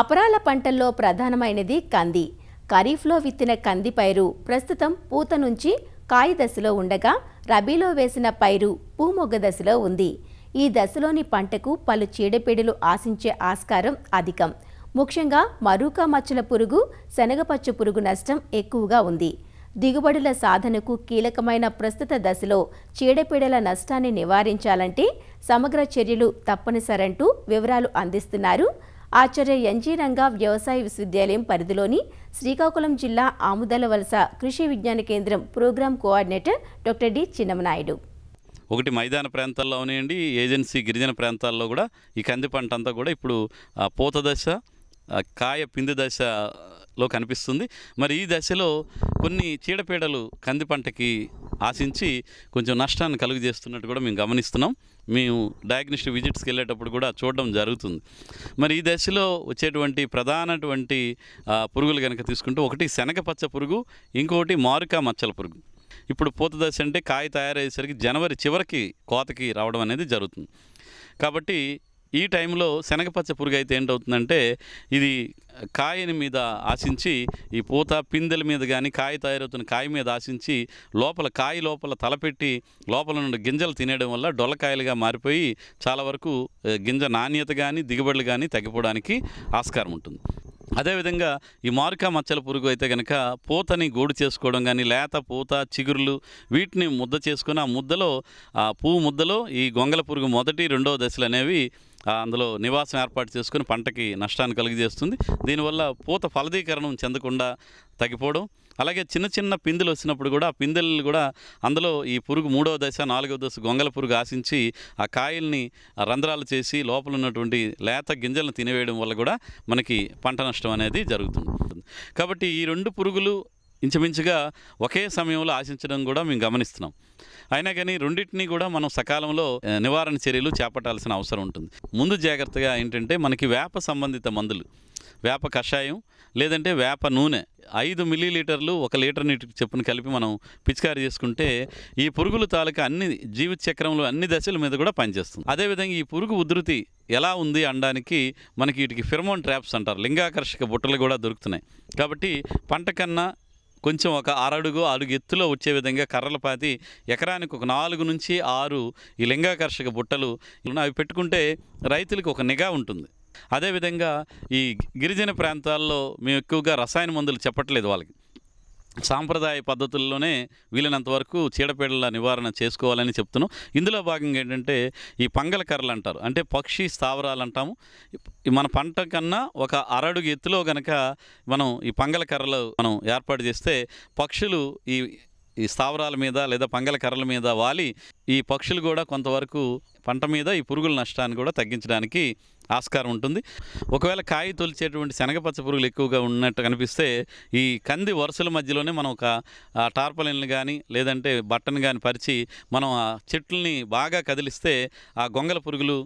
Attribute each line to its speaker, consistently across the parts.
Speaker 1: అపరాల పంటల్లో ప్రధానమైనది కంది ఖరీఫ్లో విత్తిన కంది పైరు ప్రస్తుతం పూత నుంచి కాయ దశలో ఉండగా రబీలో వేసిన పైరు పూమొగ్గ దశలో ఉంది ఈ దశలోని పంటకు పలు చీడపీడలు ఆశించే ఆస్కారం అధికం ముఖ్యంగా మరూకా మచ్చల పురుగు శనగపచ్చ పురుగు నష్టం ఎక్కువగా ఉంది దిగుబడుల సాధనకు కీలకమైన ప్రస్తుత దశలో చీడపీడల నష్టాన్ని నివారించాలంటే సమగ్ర చర్యలు తప్పనిసరంటూ వివరాలు అందిస్తున్నారు ఆచార్య ఎన్జీ రంగా వ్యవసాయ విశ్వవిద్యాలయం పరిధిలోని శ్రీకాకుళం జిల్లా ఆముదల వలస కృషి విజ్ఞాన కేంద్రం program coordinator doctor D Chinnamanaidu
Speaker 2: ఒకటి మైదాన ప్రాంతాల్లో అవనివ్వండి ఏజెన్సీ గిరిజన ప్రాంతాల్లో కూడా ఈ కంది పంట అంతా కూడా ఇప్పుడు పూత దశ కాయ పిండి దశలో కనిపిస్తుంది మరి ఈ దశలో కొన్ని చీడపీడలు కంది పంటకి ఆశించి కొంచెం నష్టాన్ని కలుగు చేస్తున్నట్టు కూడా మేము గమనిస్తున్నాం మేము డయాగ్నిస్ట్ విజిట్స్కి వెళ్ళేటప్పుడు కూడా చూడడం జరుగుతుంది మరి ఈ దశలో వచ్చేటువంటి ప్రధానటువంటి పురుగులు కనుక తీసుకుంటే ఒకటి శనగ పచ్చ పురుగు ఇంకొకటి మారుకా మచ్చల పురుగు ఇప్పుడు పూత దశ అంటే కాయ తయారయ్యేసరికి జనవరి చివరికి కోతకి రావడం అనేది జరుగుతుంది కాబట్టి ఈ టైంలో శనగపచ్చ పురుగు అయితే ఏంటవుతుందంటే ఇది కాయని మీద ఆశించి ఈ పూత పిందెల మీద కానీ కాయ తయారవుతున్న కాయ మీద ఆశించి లోపల కాయ లోపల తలపెట్టి లోపల నుండి గింజలు తినేయడం వల్ల డొల్లకాయలుగా మారిపోయి చాలా వరకు గింజ నాణ్యత కానీ దిగుబడులు కానీ తగ్గిపోవడానికి ఆస్కారం ఉంటుంది అదేవిధంగా ఈ మార్కా మచ్చల పురుగు అయితే కనుక పూతని గూడు చేసుకోవడం కానీ లేత పూత చిగురులు వీటిని ముద్ద చేసుకుని ఆ ముద్దలో ఆ పువ్వు ముద్దలో ఈ గొంగల పురుగు మొదటి రెండవ దశలు అనేవి అందులో నివాసం ఏర్పాటు చేసుకుని పంటకి నష్టాన్ని కలుగజేస్తుంది దీనివల్ల పూత ఫలదీకరణం చెందకుండా తగ్గిపోవడం అలాగే చిన్న చిన్న పిందులు వచ్చినప్పుడు కూడా ఆ పిందెలు కూడా అందులో ఈ పురుగు మూడవ దశ నాలుగవ దశ గొంగల పురుగు ఆశించి ఆ కాయల్ని రంధ్రాలు చేసి లోపల ఉన్నటువంటి లేత గింజలను తినివేయడం వల్ల కూడా మనకి పంట నష్టం అనేది జరుగుతుంది కాబట్టి ఈ రెండు పురుగులు ఇంచుమించుగా ఒకే సమయంలో ఆశించడం కూడా మేము గమనిస్తున్నాం అయినా కానీ రెండింటిని కూడా మనం సకాలంలో నివారణ చర్యలు చేపట్టాల్సిన అవసరం ఉంటుంది ముందు జాగ్రత్తగా ఏంటంటే మనకి వేప సంబంధిత మందులు వేప కషాయం లేదంటే వేప నూనె ఐదు మిల్లీలీటర్లు ఒక లీటర్ నీటికి చెప్పున కలిపి మనం పిచికారి చేసుకుంటే ఈ పురుగుల తాలూకా అన్ని జీవిత చక్రంలో అన్ని దశల మీద కూడా పనిచేస్తుంది అదేవిధంగా ఈ పురుగు ఉధృతి ఎలా ఉంది అనడానికి మనకి వీటికి ఫిర్మోన్ ట్రాప్స్ అంటారు లింగాకర్షక బుట్టలు కూడా దొరుకుతున్నాయి కాబట్టి పంట కన్నా కొంచెం ఒక అరడుగు అడుగు ఎత్తులో వచ్చే విధంగా కర్రలు పాతి ఎకరానికి ఒక నాలుగు నుంచి ఆరు ఈ లింగాకర్షక బుట్టలు అవి పెట్టుకుంటే రైతులకు ఒక నిఘా ఉంటుంది అదేవిధంగా ఈ గిరిజన ప్రాంతాల్లో మేము ఎక్కువగా రసాయన మందులు చెప్పట్లేదు వాళ్ళకి సాంప్రదాయ పద్ధతుల్లోనే వీలైనంతవరకు చీడపీడల నివారణ చేసుకోవాలని చెప్తున్నాం ఇందులో భాగంగా ఏంటంటే ఈ పంగల కర్రలు అంటారు అంటే పక్షి స్థావరాలు అంటాము మన పంట కన్నా ఒక అరడుగు ఎత్తులో కనుక మనం ఈ పంగల కర్రలు మనం ఏర్పాటు చేస్తే పక్షులు ఈ ఈ స్థావరాల మీద లేదా పంగల కర్రల మీద వాలి ఈ పక్షులు కూడా కొంతవరకు పంట మీద ఈ పురుగుల నష్టాన్ని కూడా తగ్గించడానికి ఆస్కారం ఉంటుంది ఒకవేళ కాయ తొలిచేటువంటి శనగపచ్చ పురుగులు ఎక్కువగా ఉన్నట్టు కనిపిస్తే ఈ కంది వరుసల మధ్యలోనే మనం ఒక టార్పలిన్లు కానీ లేదంటే బట్టను కానీ పరిచి మనం ఆ చెట్లని బాగా కదిలిస్తే ఆ గొంగల పురుగులు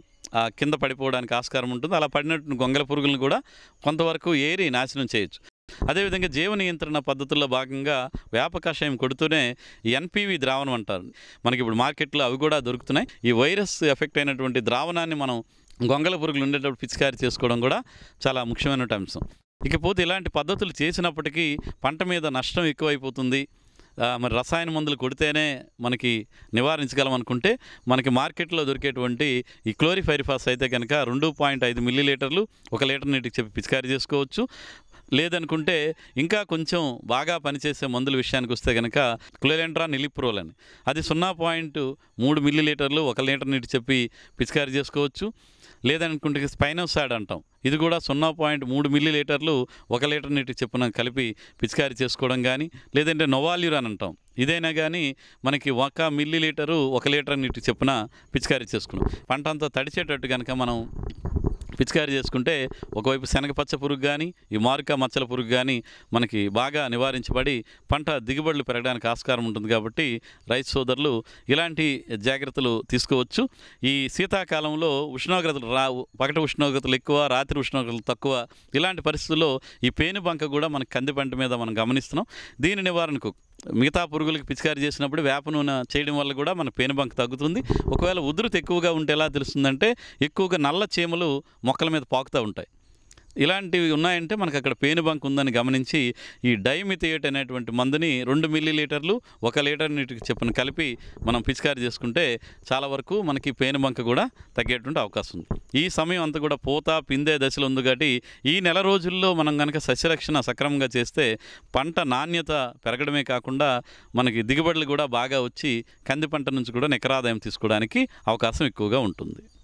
Speaker 2: కింద పడిపోవడానికి ఆస్కారం ఉంటుంది అలా పడినటువంటి గొంగల పురుగులను కూడా కొంతవరకు ఏరి నాశనం చేయొచ్చు అదేవిధంగా జీవ నియంత్రణ పద్ధతుల్లో భాగంగా వేప కషాయం కొడుతూనే ఎన్పివి ద్రావణం అంటారు మనకి ఇప్పుడు మార్కెట్లో అవి కూడా దొరుకుతున్నాయి ఈ వైరస్ ఎఫెక్ట్ అయినటువంటి ద్రావణాన్ని మనం గొంగల పురుగులు ఉండేటప్పుడు పిచికారి చేసుకోవడం కూడా చాలా ముఖ్యమైన అంశం ఇకపోతే ఇలాంటి పద్ధతులు చేసినప్పటికీ పంట మీద నష్టం ఎక్కువైపోతుంది మరి రసాయన మందులు కొడితేనే మనకి నివారించగలం అనుకుంటే మనకి మార్కెట్లో దొరికేటువంటి ఈ క్లోరిఫైరిఫాస్ అయితే కనుక రెండు పాయింట్ ఐదు మిల్లీ లీటర్లు ఒక లీటర్ నీటికి చెప్పి పిచికారి చేసుకోవచ్చు లేదనుకుంటే ఇంకా కొంచెం బాగా పనిచేసే మందుల విషయానికి వస్తే కనుక క్లోలెండ్రా నిలిప్రోల్ అని అది సున్నా పాయింట్ మూడు మిల్లీ లీటర్లు ఒక లీటర్ నీటి చెప్పి పిచికారీ చేసుకోవచ్చు లేదనుకుంటే స్పైనోసైడ్ అంటాం ఇది కూడా సున్నా పాయింట్ మూడు మిల్లీ లీటర్లు ఒక లీటర్ నీటికి చెప్పున కలిపి పిచికారీ చేసుకోవడం కానీ లేదంటే నొవాల్యూర్ అని అంటాం ఇదైనా కానీ మనకి ఒక మిల్లీ లీటరు ఒక లీటర్ నీటికి చెప్పున పిచికారీ చేసుకున్నాం పంట అంతా తడిచేటట్టు కనుక మనం పిచికారీ చేసుకుంటే ఒకవైపు శనగపచ్చ పురుగు కానీ ఈ మారుక మచ్చల పురుగు కానీ మనకి బాగా నివారించబడి పంట దిగుబడులు పెరగడానికి ఆస్కారం ఉంటుంది కాబట్టి రైతు సోదరులు ఇలాంటి జాగ్రత్తలు తీసుకోవచ్చు ఈ శీతాకాలంలో ఉష్ణోగ్రతలు రావు పగటి ఉష్ణోగ్రతలు ఎక్కువ రాత్రి ఉష్ణోగ్రతలు తక్కువ ఇలాంటి పరిస్థితుల్లో ఈ పేను బంక కూడా మనకి కంది పంట మీద మనం గమనిస్తున్నాం దీని నివారణకు మిగతా పురుగులకు పిచికారి చేసినప్పుడు వేప నూనె చేయడం వల్ల కూడా మన పేనుబంక తగ్గుతుంది ఒకవేళ ఉధృతి ఎక్కువగా ఉంటే ఎలా తెలుస్తుందంటే ఎక్కువగా నల్ల చీమలు మొక్కల మీద పాకుతూ ఉంటాయి ఇలాంటివి ఉన్నాయంటే మనకు అక్కడ పేను బంక్ ఉందని గమనించి ఈ డైమిథియేట్ అనేటువంటి మందుని రెండు మిల్లీ లీటర్లు ఒక లీటర్ నీటికి చెప్పిన కలిపి మనం పిచికారి చేసుకుంటే చాలా వరకు మనకి పేను బంక్ కూడా తగ్గేటువంటి అవకాశం ఉంది ఈ సమయం అంతా కూడా పూత పిందే దశలు ఉంది కాబట్టి ఈ నెల రోజుల్లో మనం కనుక సస్యరక్షణ సక్రమంగా చేస్తే పంట నాణ్యత పెరగడమే కాకుండా మనకి దిగుబడులు కూడా బాగా వచ్చి కంది పంట నుంచి కూడా నికరాదాయం తీసుకోవడానికి అవకాశం ఎక్కువగా ఉంటుంది